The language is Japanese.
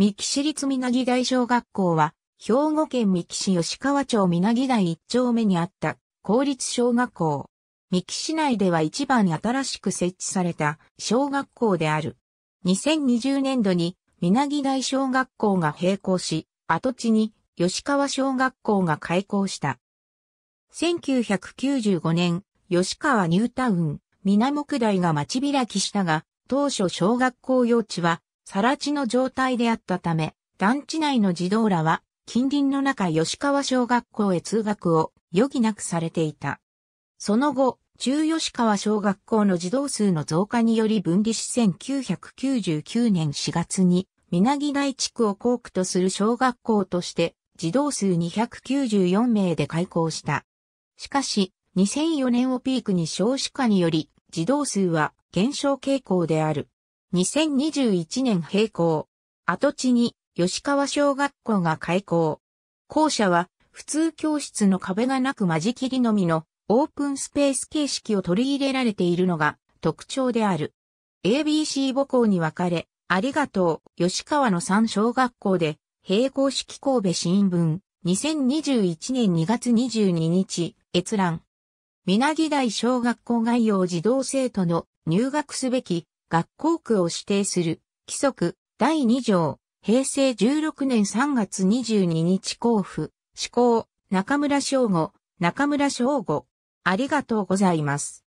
三木市立みなぎ台小学校は、兵庫県三木市吉川町みなぎ台一丁目にあった公立小学校。三木市内では一番新しく設置された小学校である。2020年度にみなぎ台小学校が閉校し、跡地に吉川小学校が開校した。1995年、吉川ニュータウン、南目台が町開きしたが、当初小学校用地はさら地の状態であったため、団地内の児童らは、近隣の中吉川小学校へ通学を余儀なくされていた。その後、中吉川小学校の児童数の増加により分離し1999年4月に、みなぎ地区を校区とする小学校として、児童数294名で開校した。しかし、2004年をピークに少子化により、児童数は減少傾向である。2021年閉校。跡地に吉川小学校が開校。校舎は普通教室の壁がなく間仕切りのみのオープンスペース形式を取り入れられているのが特徴である。ABC 母校に分かれ、ありがとう、吉川の三小学校で、閉校式神戸新聞、2021年2月22日、閲覧。みなぎ台小学校概要児童生徒の入学すべき学校区を指定する規則第2条平成16年3月22日交付施行中村省吾中村省吾ありがとうございます。